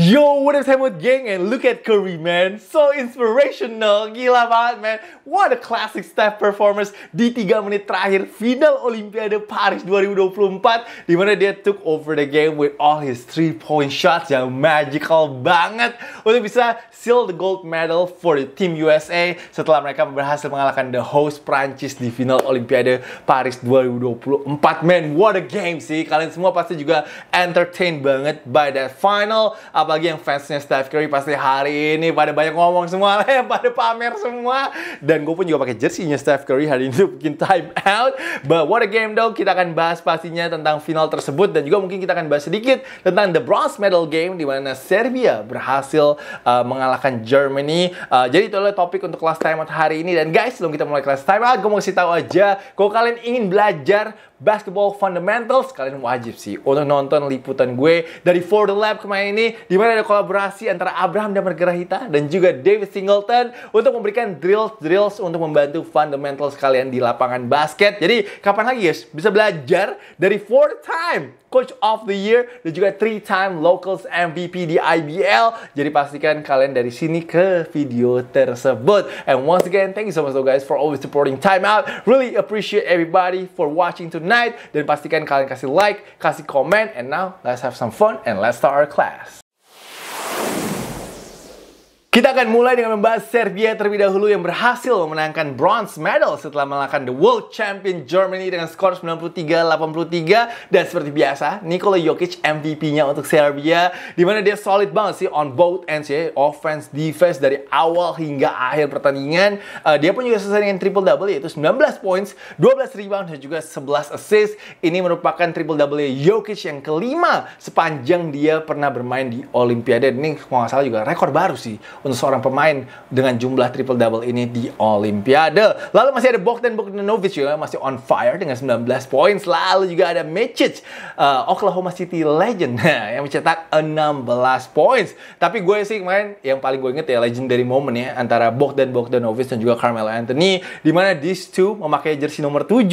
Yo, what is Hamut gang and look at Curry man, so inspirational, gila banget man. What a classic step performance di 3 menit terakhir final Olimpiade Paris 2024 di mana dia took over the game with all his three point shots yang magical banget untuk bisa seal the gold medal for the team USA setelah mereka berhasil mengalahkan the host Prancis di final Olimpiade Paris 2024. men what a game sih. Kalian semua pasti juga entertain banget by that final. Apalagi yang fansnya Steph Curry pasti hari ini pada banyak ngomong semua pada pamer semua. Dan gue pun juga pakai jersinya Steph Curry hari ini bikin time out. But what a game dong Kita akan bahas pastinya tentang final tersebut dan juga mungkin kita akan bahas sedikit tentang the bronze medal game di mana Serbia berhasil uh, mengalahkan Germany. Uh, jadi itu adalah topik untuk kelas timeout hari ini. Dan guys, sebelum kita mulai kelas timeout, gue mau kasih tahu aja, kalau kalian ingin belajar basketball fundamentals, kalian wajib sih untuk nonton liputan gue dari For The Lab kemarin ini, di mana ada kolaborasi antara Abraham dan Hita dan juga David Singleton untuk memberikan drills-drills untuk membantu fundamentals kalian di lapangan basket. Jadi, kapan lagi guys bisa belajar dari four time Coach of the Year dan juga three time Locals MVP di IBL. Jadi pastikan kalian dari sini ke video tersebut. And once again, thank you so much though guys for always supporting Time Out. Really appreciate everybody for watching tonight. Dan pastikan kalian kasih like, kasih comment, and now let's have some fun and let's start our class. Kita akan mulai dengan membahas Serbia terlebih dahulu yang berhasil memenangkan bronze medal setelah mengalahkan the world champion Germany dengan skor 93-83 dan seperti biasa Nikola Jokic MVP-nya untuk Serbia di mana dia solid banget sih on both ends ya offense defense dari awal hingga akhir pertandingan uh, dia pun juga selesai dengan triple double yaitu 19 points 12 rebound dan juga 11 assist ini merupakan triple double Jokic yang kelima sepanjang dia pernah bermain di Olimpiade ini kalau nggak salah juga rekor baru sih untuk seorang pemain dengan jumlah triple double ini di Olimpiade. Lalu masih ada Bogdan Bogdanovic juga ya, masih on fire dengan 19 poin. Lalu juga ada Mitchell uh, Oklahoma City legend yang mencetak 16 points. Tapi gue sih kemarin yang paling gue inget ya Legend dari momen ya antara Bogdan Bogdanovic dan juga Carmelo Anthony di mana these two memakai jersey nomor 7.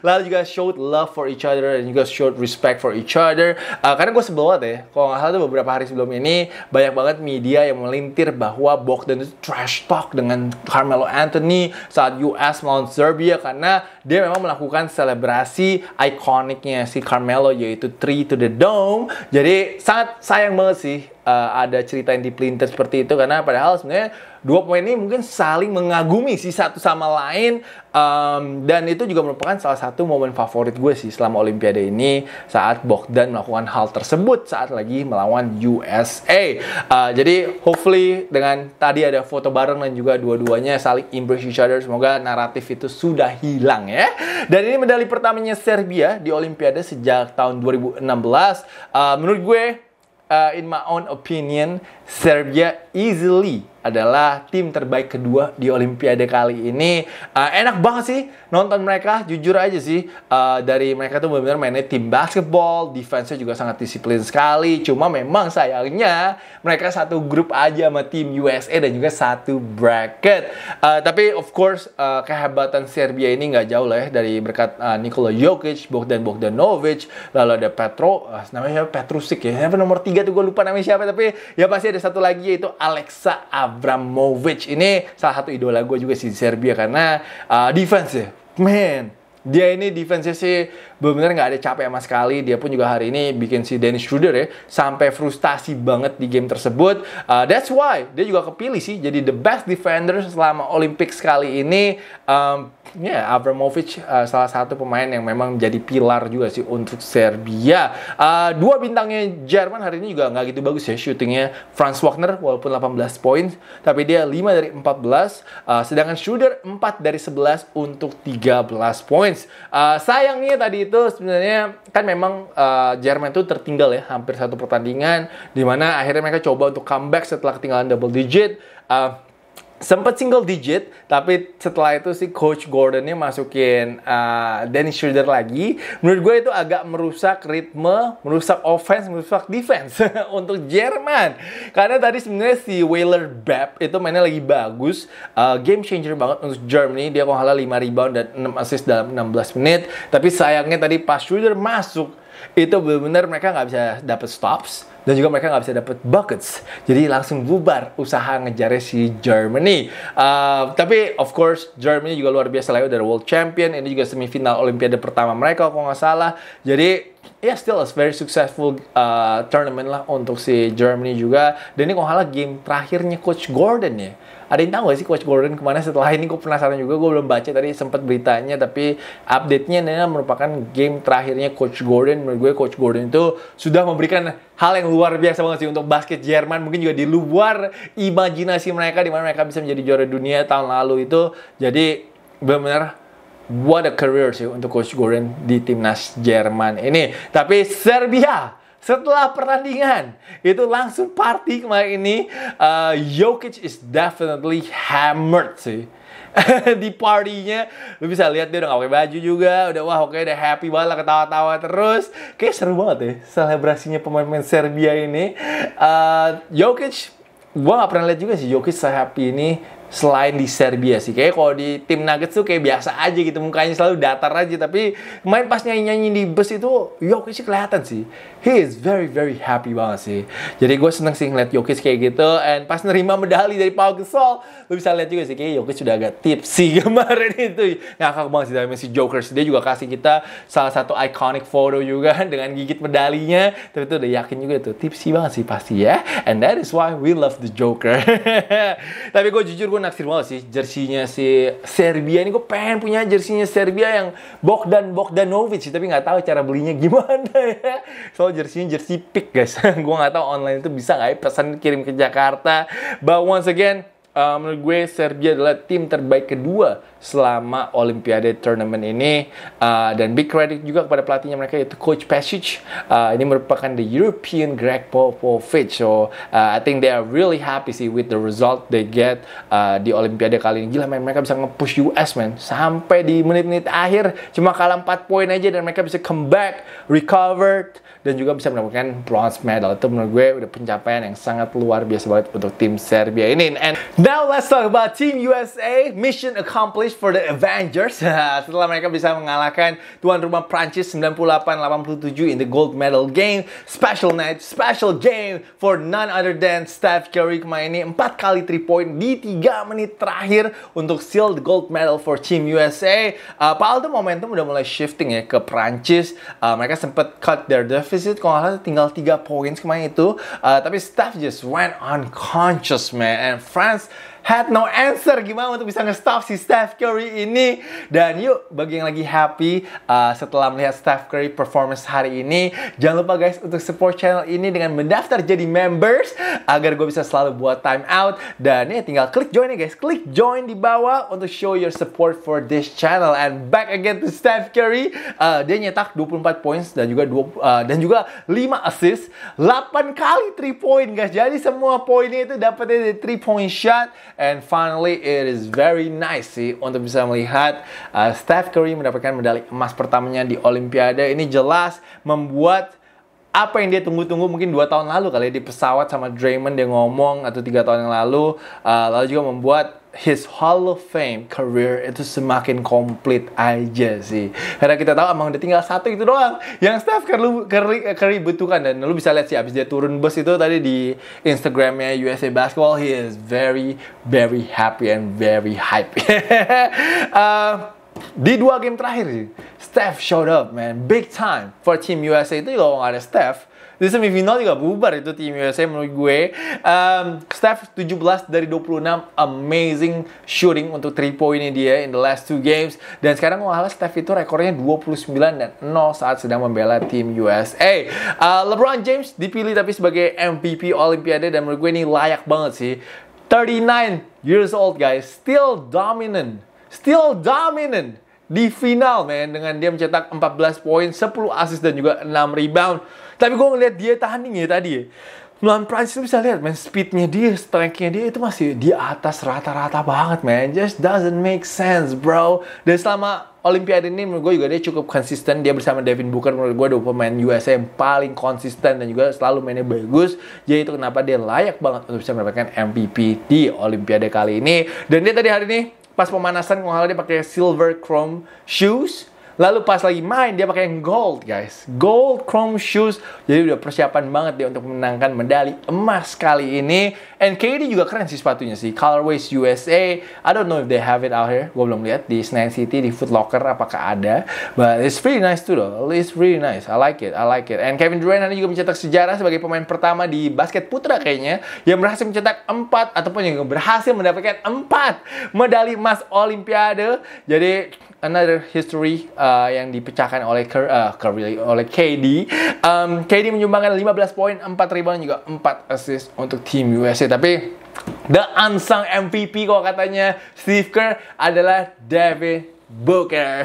Lalu juga showed love for each other dan juga showed respect for each other. Uh, karena gue sebel banget ya. Kalau nggak salah tuh beberapa hari sebelum ini banyak banget media yang melintir bahwa Bogdan itu trash talk dengan Carmelo Anthony saat US melawan Serbia karena dia memang melakukan selebrasi ikoniknya si Carmelo yaitu three to the dome. Jadi sangat sayang banget sih uh, ada cerita yang dipelintir seperti itu karena padahal sebenarnya dua pemain ini mungkin saling mengagumi sih satu sama lain um, dan itu juga merupakan salah satu momen favorit gue sih selama Olimpiade ini saat Bogdan melakukan hal tersebut saat lagi melawan USA. Uh, eh, jadi hopefully dengan tadi ada foto bareng dan juga dua-duanya saling embrace each other semoga naratif itu sudah hilang ya. Dan ini medali pertamanya Serbia di Olimpiade sejak tahun 2016. Uh, eh, menurut gue uh, in my own opinion, Serbia easily adalah tim terbaik kedua di Olimpiade kali ini. Uh, enak banget sih nonton mereka, jujur aja sih. Uh, dari mereka tuh benar-benar mainnya tim basketball, defense-nya juga sangat disiplin sekali. Cuma memang sayangnya mereka satu grup aja sama tim USA dan juga satu bracket. Uh, tapi of course uh, kehebatan Serbia ini nggak jauh lah ya dari berkat uh, Nikola Jokic, Bogdan Bogdanovic, lalu ada Petro, uh, namanya Petrusik ya. Siapa nomor tiga tuh gue lupa namanya siapa tapi ya pasti ada satu lagi yaitu Alexa Ab Abramovich ini salah satu idola gue juga sih di Serbia karena uh, defense ya. Man, dia ini defense sih benar-benar nggak ada capek sama sekali. Dia pun juga hari ini bikin si Dennis Schroeder ya sampai frustasi banget di game tersebut. Uh, that's why dia juga kepilih sih jadi the best defender selama Olympic sekali ini. Um, ya yeah, Abramovich uh, salah satu pemain yang memang menjadi pilar juga sih untuk Serbia. Uh, dua bintangnya Jerman hari ini juga nggak gitu bagus ya shootingnya Franz Wagner walaupun 18 poin tapi dia 5 dari 14 uh, sedangkan Schroeder 4 dari 11 untuk 13 points. Uh, sayangnya tadi itu sebenarnya kan memang uh, Jerman itu tertinggal ya hampir satu pertandingan di mana akhirnya mereka coba untuk comeback setelah ketinggalan double digit. Uh, sempat single digit tapi setelah itu si coach Gordonnya masukin uh, Dennis Schroeder lagi menurut gue itu agak merusak ritme merusak offense merusak defense untuk Jerman karena tadi sebenarnya si Wheeler Bab itu mainnya lagi bagus uh, game changer banget untuk Germany dia kalau 5 rebound dan 6 assist dalam 16 menit tapi sayangnya tadi pas Schroeder masuk itu benar-benar mereka nggak bisa dapat stops dan juga mereka nggak bisa dapat buckets jadi langsung bubar usaha ngejar si Germany uh, tapi of course Germany juga luar biasa lah ya, dari world champion ini juga semifinal Olimpiade pertama mereka kalau nggak salah jadi ya yeah, still a very successful uh, tournament lah untuk si Germany juga dan ini kalau salah game terakhirnya coach Gordon ya ada yang tahu gak sih Coach Gordon kemana setelah ini? Gue penasaran juga, gue belum baca tadi sempat beritanya, tapi update-nya ini merupakan game terakhirnya Coach Gordon. Menurut gue Coach Gordon itu sudah memberikan hal yang luar biasa banget sih untuk basket Jerman. Mungkin juga di luar imajinasi mereka, di mana mereka bisa menjadi juara dunia tahun lalu itu. Jadi benar-benar what a career sih untuk Coach Gordon di timnas Jerman ini. Tapi Serbia setelah pertandingan itu langsung party kemarin ini uh, Jokic is definitely hammered sih di partinya lu bisa lihat dia udah gak pakai baju juga udah wah oke udah happy banget lah ketawa-tawa terus kayak seru banget deh selebrasinya pemain-pemain Serbia ini uh, Jokic gua gak pernah lihat juga sih Jokic sehappy ini selain di Serbia sih kayak kalau di tim Nuggets tuh kayak biasa aja gitu mukanya selalu datar aja tapi main pas nyanyi nyanyi di bus itu Jokic sih kelihatan sih he is very very happy banget sih jadi gue seneng sih ngeliat Jokic kayak gitu and pas nerima medali dari Paul Gasol lo bisa lihat juga sih kayak Jokic sudah agak tipsy kemarin itu ngakak banget sih dari si Joker dia juga kasih kita salah satu iconic photo juga dengan gigit medalinya tapi tuh udah yakin juga tuh tipsy banget sih pasti ya and that is why we love the Joker tapi gue jujur gue naksir banget sih jersinya si Serbia ini gue pengen punya jersinya Serbia yang Bogdan Bogdanovic sih tapi nggak tahu cara belinya gimana ya so jersinya jersi pick guys gue nggak tahu online itu bisa nggak ya pesan kirim ke Jakarta but once again uh, menurut gue Serbia adalah tim terbaik kedua selama Olimpiade Tournament ini uh, dan big credit juga kepada pelatihnya mereka yaitu Coach Pesic uh, ini merupakan the European Greg Popovich so uh, I think they are really happy sih with the result they get uh, di Olimpiade kali ini gila man mereka bisa nge-push US man sampai di menit-menit akhir cuma kalah 4 poin aja dan mereka bisa comeback recovered dan juga bisa mendapatkan bronze medal. Itu menurut gue udah pencapaian yang sangat luar biasa banget untuk tim Serbia ini. And now let's talk about Team USA. Mission accomplished for the Avengers. Setelah mereka bisa mengalahkan tuan rumah Prancis 98-87 in the gold medal game. Special night, special game for none other than Steph Curry kemarin ini 4 kali 3 point di 3 menit terakhir untuk seal the gold medal for Team USA. Uh, Pak Aldo momentum udah mulai shifting ya ke Prancis. Uh, mereka sempat cut their deficit defisit kalau salah tinggal 3 poin kemarin itu. Uh, tapi Steph just went unconscious man and France had no answer gimana untuk bisa nge-stop si Steph Curry ini. Dan yuk bagi yang lagi happy uh, setelah melihat Steph Curry performance hari ini, jangan lupa guys untuk support channel ini dengan mendaftar jadi members agar gue bisa selalu buat time out dan ya tinggal klik join ya guys. Klik join di bawah untuk show your support for this channel and back again to Steph Curry. Uh, dia nyetak 24 points dan juga 20, uh, dan juga 5 assist, 8 kali 3 point guys. Jadi semua poinnya itu dapetnya dari 3 point shot And finally, it is very nice sih untuk bisa melihat uh, Steph Curry mendapatkan medali emas pertamanya di Olimpiade. Ini jelas membuat apa yang dia tunggu-tunggu mungkin dua tahun lalu kali ya, di pesawat sama Draymond dia ngomong atau tiga tahun yang lalu uh, lalu juga membuat his Hall of Fame career itu semakin komplit aja sih. Karena kita tahu emang udah tinggal satu itu doang yang Steph Curry, Curry, Curry butuhkan dan lu bisa lihat sih abis dia turun bus itu tadi di Instagramnya USA Basketball he is very very happy and very hype. uh, di dua game terakhir sih, Steph showed up man big time for team USA itu kalau nggak ada Steph di semifinal juga bubar itu tim USA menurut gue. Um, Steph 17 dari 26 amazing shooting untuk 3 ini dia in the last two games dan sekarang malah Steph itu rekornya 29 dan 0 saat sedang membela tim USA. Uh, LeBron James dipilih tapi sebagai MVP Olimpiade dan menurut gue ini layak banget sih. 39 years old guys, still dominant, still dominant di final men dengan dia mencetak 14 poin, 10 assist dan juga 6 rebound. Tapi gue ngeliat dia tanding ya tadi ya. Melawan Prancis lu bisa lihat man speednya dia, strengthnya dia itu masih di atas rata-rata banget man. Just doesn't make sense bro. Dan selama Olimpiade ini menurut gue juga dia cukup konsisten. Dia bersama Devin Booker menurut gue dua pemain USA yang paling konsisten dan juga selalu mainnya bagus. Jadi itu kenapa dia layak banget untuk bisa mendapatkan MVP di Olimpiade kali ini. Dan dia tadi hari ini pas pemanasan kalau dia pakai silver chrome shoes Lalu pas lagi main dia pakai yang gold guys. Gold chrome shoes. Jadi udah persiapan banget dia untuk menangkan medali emas kali ini. And KD juga keren sih sepatunya sih. Colorways USA. I don't know if they have it out here. Gue belum lihat di Snack City di Foot Locker apakah ada. But it's pretty nice too though. It's really nice. I like it. I like it. And Kevin Durant hari juga mencetak sejarah sebagai pemain pertama di basket putra kayaknya yang berhasil mencetak 4 ataupun yang berhasil mendapatkan 4 medali emas Olimpiade. Jadi another history uh, yang dipecahkan oleh Ker, uh, Curry, oleh KD. Um, KD menyumbangkan 15 poin, 4 rebound juga 4 assist untuk tim USA. Tapi the unsung MVP kok katanya Steve Kerr adalah David Booker.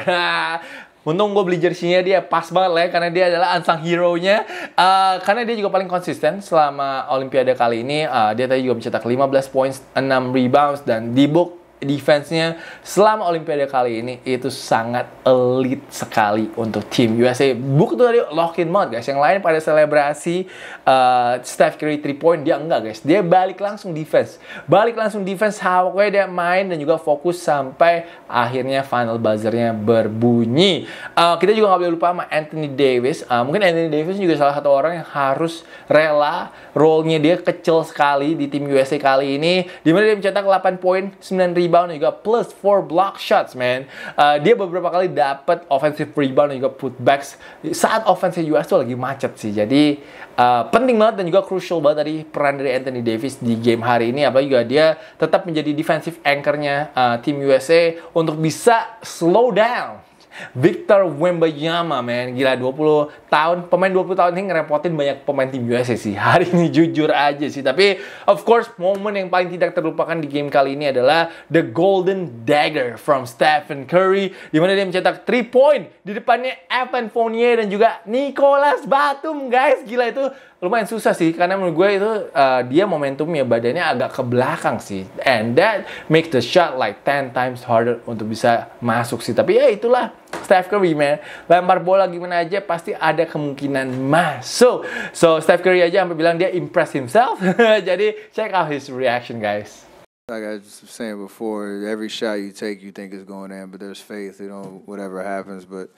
Untung gue beli jersinya dia pas banget ya karena dia adalah unsung hero-nya. Uh, karena dia juga paling konsisten selama Olimpiade kali ini. Uh, dia tadi juga mencetak 15 points, 6 rebounds dan di book defense-nya selama Olimpiade kali ini itu sangat elit sekali untuk tim USA. Buku tuh tadi lock in banget guys. Yang lain pada selebrasi uh, Steph Curry 3 point dia enggak guys. Dia balik langsung defense. Balik langsung defense halfway dia main dan juga fokus sampai akhirnya final buzzernya berbunyi. Uh, kita juga nggak boleh lupa sama Anthony Davis. Uh, mungkin Anthony Davis juga salah satu orang yang harus rela role-nya dia kecil sekali di tim USA kali ini. Dimana dia mencetak 8 poin, 9 ribu rebound juga plus 4 block shots man. Uh, dia beberapa kali dapat offensive rebound dan juga putbacks saat offensive US itu lagi macet sih. Jadi uh, penting banget dan juga crucial banget dari peran dari Anthony Davis di game hari ini apalagi juga dia tetap menjadi defensive anchornya uh, tim USA untuk bisa slow down Victor Wembanyama men gila 20 tahun pemain 20 tahun ini ngerepotin banyak pemain tim USA sih hari ini jujur aja sih tapi of course momen yang paling tidak terlupakan di game kali ini adalah the golden dagger from Stephen Curry di mana dia mencetak 3 point di depannya Evan Fournier dan juga Nicolas Batum guys gila itu lumayan susah sih karena menurut gue itu uh, dia momentumnya badannya agak ke belakang sih and that make the shot like 10 times harder untuk bisa masuk sih tapi ya itulah Steph Curry man lempar bola gimana aja pasti ada kemungkinan masuk so Steph Curry aja sampai bilang dia impress himself jadi check out his reaction guys Like I was saying before, every shot you take, you think is going in, but there's faith, you know, whatever happens. But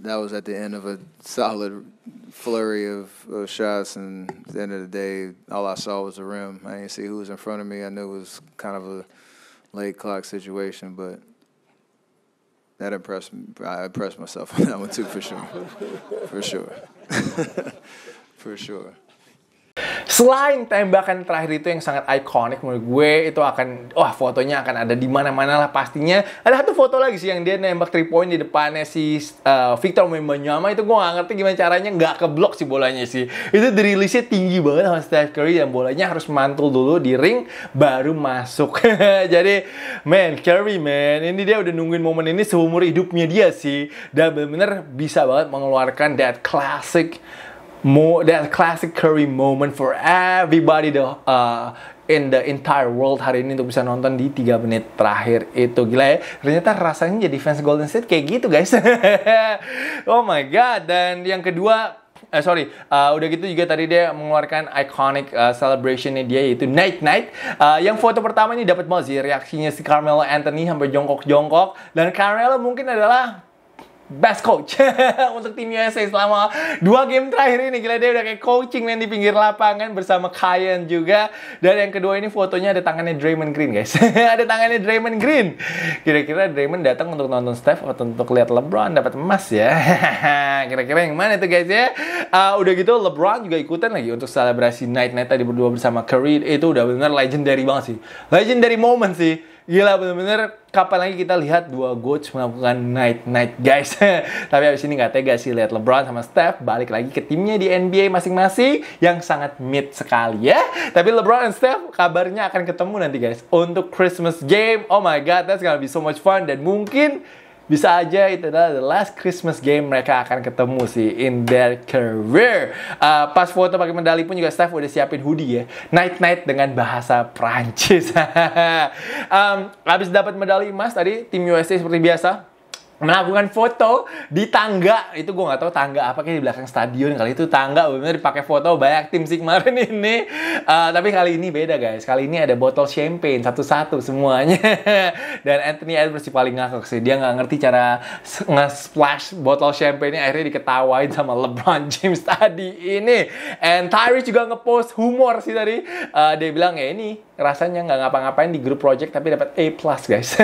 that was at the end of a solid flurry of, of, shots, and at the end of the day, all I saw was the rim. I didn't see who was in front of me. I knew it was kind of a late clock situation, but that impressed me. I impressed myself on that one too, for sure, for sure, for sure. Selain tembakan terakhir itu yang sangat ikonik menurut gue itu akan wah fotonya akan ada di mana-mana lah pastinya. Ada satu foto lagi sih yang dia nembak three point di depannya si uh, Victor Wembanyama itu gue gak ngerti gimana caranya nggak keblok si bolanya sih. Itu dirilisnya tinggi banget sama Steph Curry dan bolanya harus mantul dulu di ring baru masuk. Jadi man Curry man ini dia udah nungguin momen ini seumur hidupnya dia sih. Dan bener-bener bisa banget mengeluarkan that classic more that classic Curry moment for everybody the uh, in the entire world hari ini untuk bisa nonton di 3 menit terakhir itu gila ya ternyata rasanya jadi fans Golden State kayak gitu guys oh my god dan yang kedua eh sorry, uh, udah gitu juga tadi dia mengeluarkan iconic uh, celebrationnya dia yaitu Night Night. Uh, yang foto pertama ini dapat banget sih reaksinya si Carmelo Anthony sampai jongkok-jongkok dan Carmelo mungkin adalah best coach untuk tim USA selama dua game terakhir ini gila dia udah kayak coaching main di pinggir lapangan bersama Kyan juga dan yang kedua ini fotonya ada tangannya Draymond Green guys ada tangannya Draymond Green kira-kira Draymond datang untuk nonton Steph atau untuk lihat LeBron dapat emas ya kira-kira yang mana itu, guys ya uh, udah gitu LeBron juga ikutan lagi untuk selebrasi night night tadi berdua bersama Curry itu udah bener legendary banget sih legendary moment sih Gila bener-bener kapan lagi kita lihat dua coach melakukan night night guys. Tapi habis ini nggak tega sih lihat LeBron sama Steph balik lagi ke timnya di NBA masing-masing yang sangat mid sekali ya. Tapi LeBron dan Steph kabarnya akan ketemu nanti guys untuk Christmas game. Oh my god, that's gonna be so much fun dan mungkin bisa aja itu adalah the last Christmas game mereka akan ketemu sih in their career. Uh, pas foto pakai medali pun juga staff udah siapin hoodie ya. Night night dengan bahasa Prancis. um, habis dapat medali emas tadi tim USA seperti biasa melakukan foto di tangga itu gue nggak tahu tangga apa kayak di belakang stadion kali itu tangga benar dipakai foto banyak tim sih kemarin ini uh, tapi kali ini beda guys kali ini ada botol champagne satu-satu semuanya dan Anthony Edwards si paling ngakak sih dia nggak ngerti cara nge-splash botol champagne ini akhirnya diketawain sama LeBron James tadi ini and Tyrese juga ngepost humor sih tadi uh, dia bilang ya ini rasanya nggak ngapa-ngapain di grup project tapi dapat A plus guys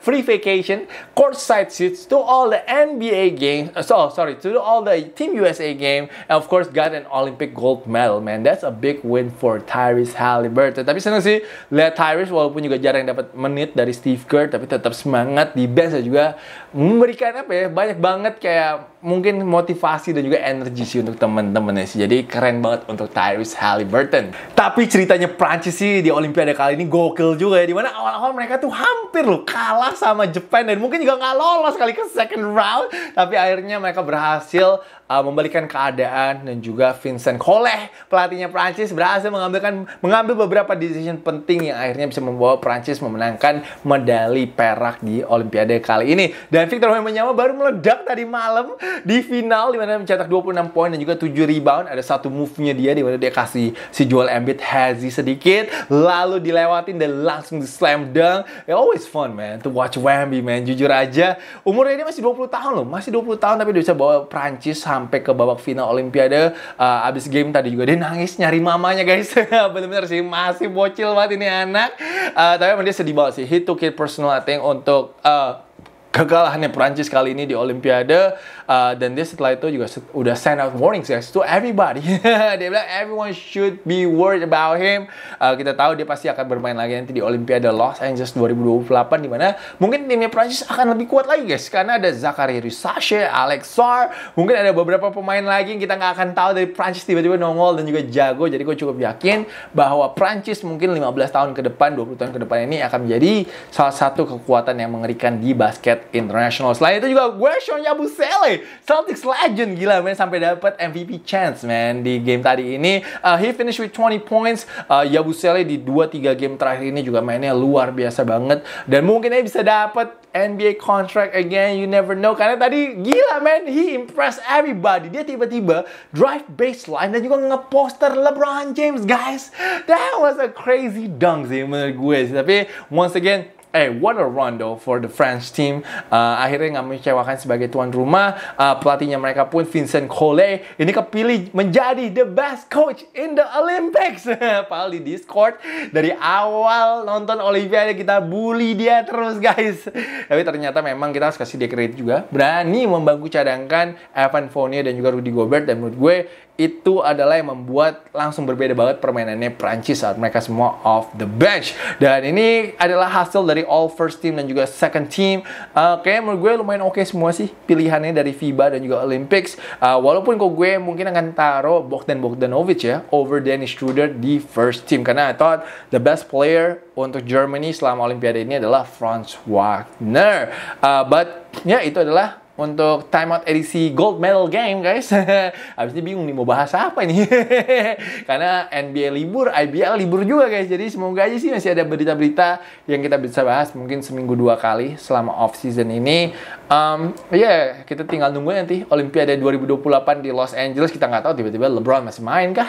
free vacation course courtside seats to all the NBA games. Uh, so sorry, to all the Team USA game. And of course, got an Olympic gold medal, man. That's a big win for Tyrese Halliburton. Tapi seneng sih lihat Tyrese walaupun juga jarang dapat menit dari Steve Kerr, tapi tetap semangat di bench juga memberikan apa ya banyak banget kayak mungkin motivasi dan juga energi sih untuk temen-temennya sih. Jadi keren banget untuk Tyrese Halliburton. Tapi ceritanya Prancis sih di Olimpiade kali ini gokil juga ya. Dimana awal-awal mereka tuh hampir loh kalah sama Jepang dan mungkin juga nggak lolos kali ke second round. Tapi akhirnya mereka berhasil uh, membalikan keadaan dan juga Vincent Koleh pelatihnya Prancis berhasil mengambilkan mengambil beberapa decision penting yang akhirnya bisa membawa Prancis memenangkan medali perak di Olimpiade kali ini. Dan Victor Wembanyama baru meledak tadi malam di final di mana mencetak 26 poin dan juga 7 rebound ada satu move-nya dia di mana dia kasih si Joel Embiid hazy sedikit lalu dilewatin dan langsung di slam dunk It ya, always fun man to watch Wemby man jujur aja umurnya dia masih 20 tahun loh masih 20 tahun tapi dia bisa bawa Prancis sampai ke babak final Olimpiade uh, abis game tadi juga dia nangis nyari mamanya guys bener-bener sih masih bocil banget ini anak uh, tapi emang dia sedih banget sih he took it personal I think untuk uh, kekalahannya Prancis kali ini di Olimpiade uh, dan dia setelah itu juga set, udah send out warnings guys to everybody dia bilang everyone should be worried about him uh, kita tahu dia pasti akan bermain lagi nanti di Olimpiade Los Angeles 2028 di mana mungkin timnya Prancis akan lebih kuat lagi guys karena ada Zakaria Rissache, Alex Sar mungkin ada beberapa pemain lagi yang kita nggak akan tahu dari Prancis tiba-tiba nongol dan juga jago jadi gue cukup yakin bahwa Prancis mungkin 15 tahun ke depan 20 tahun ke depan ini akan menjadi salah satu kekuatan yang mengerikan di basket International. Selain itu juga gue Sean Yabusele, Celtics legend gila men sampai dapat MVP chance men di game tadi ini. Uh, he finish with 20 points. Uh, Yabusele di 2-3 game terakhir ini juga mainnya luar biasa banget dan mungkin bisa dapat NBA contract again, you never know. Karena tadi gila man, he impress everybody. Dia tiba-tiba drive baseline dan juga ngeposter LeBron James guys. That was a crazy dunk sih menurut gue Tapi once again, eh what a run though for the French team. Uh, akhirnya nggak mengecewakan sebagai tuan rumah. Uh, pelatihnya mereka pun Vincent Collet ini kepilih menjadi the best coach in the Olympics. Padahal di Discord dari awal nonton Olivia kita bully dia terus guys. Tapi ternyata memang kita harus kasih dia kredit juga. Berani membangku cadangkan Evan Fournier dan juga Rudy Gobert dan menurut gue itu adalah yang membuat langsung berbeda banget permainannya Prancis saat mereka semua off the bench. Dan ini adalah hasil dari dari all first team dan juga second team. Uh, kayaknya menurut gue lumayan oke okay semua sih pilihannya dari FIBA dan juga Olympics. Uh, walaupun kok gue mungkin akan taruh Bogdan Bogdanovic ya over Dennis Schroeder di first team karena I thought the best player untuk Germany selama Olimpiade ini adalah Franz Wagner. Uh, but ya yeah, itu adalah untuk timeout edisi gold medal game guys. Habis ini bingung nih mau bahas apa ini. Karena NBA libur, IBL libur juga guys. Jadi semoga aja sih masih ada berita-berita yang kita bisa bahas mungkin seminggu dua kali selama off season ini. Um, ya yeah, kita tinggal nunggu nanti Olimpiade 2028 di Los Angeles kita nggak tahu tiba-tiba LeBron masih main kah?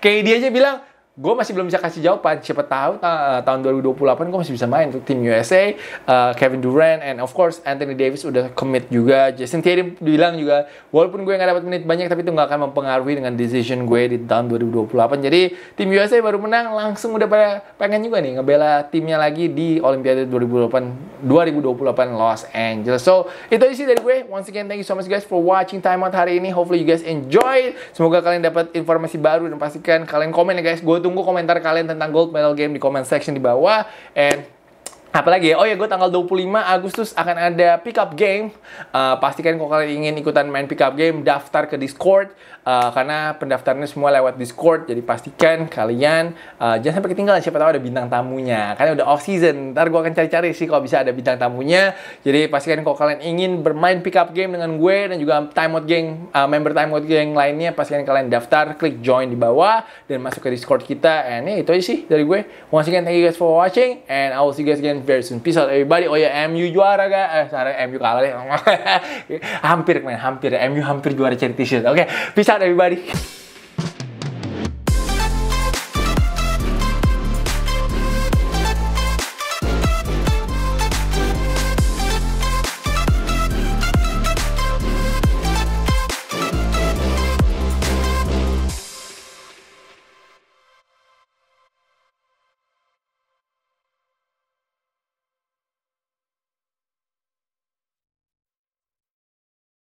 Kayak dia aja bilang gue masih belum bisa kasih jawaban. Siapa tahu ta eh, tahun 2028 gue masih bisa main untuk tim USA. Uh, eh, Kevin Durant and of course Anthony Davis udah commit juga. Jason Tatum bilang juga walaupun gue nggak dapat menit banyak tapi itu nggak akan mempengaruhi dengan decision gue di tahun 2028. Jadi tim USA baru menang langsung udah pada pengen juga nih ngebela timnya lagi di Olimpiade 2028 2028 Los Angeles. So itu isi dari gue. Once again thank you so much guys for watching timeout hari ini. Hopefully you guys enjoy. Semoga kalian dapat informasi baru dan pastikan kalian komen ya guys. Gue tuh tunggu komentar kalian tentang gold medal game di comment section di bawah. And Apalagi ya, oh ya gue tanggal 25 Agustus akan ada pickup game. Uh, pastikan kalau kalian ingin ikutan main pickup game, daftar ke Discord. Uh, karena pendaftarannya semua lewat Discord. Jadi pastikan kalian uh, jangan sampai ketinggalan. Siapa tahu ada bintang tamunya. Karena udah off season. Ntar gue akan cari-cari sih kalau bisa ada bintang tamunya. Jadi pastikan kalau kalian ingin bermain pickup game dengan gue dan juga Time Out Gang, uh, member Time Out Gang lainnya. Pastikan kalian daftar, klik join di bawah. Dan masuk ke Discord kita. And ya itu aja sih dari gue. Once again, thank you guys for watching. And I will see you guys again again very soon. Peace out everybody. Oh ya, yeah, MU juara ga? Eh, sekarang MU kalah deh. hampir, man. Hampir. MU hampir juara charity shield. Oke, okay. peace out everybody.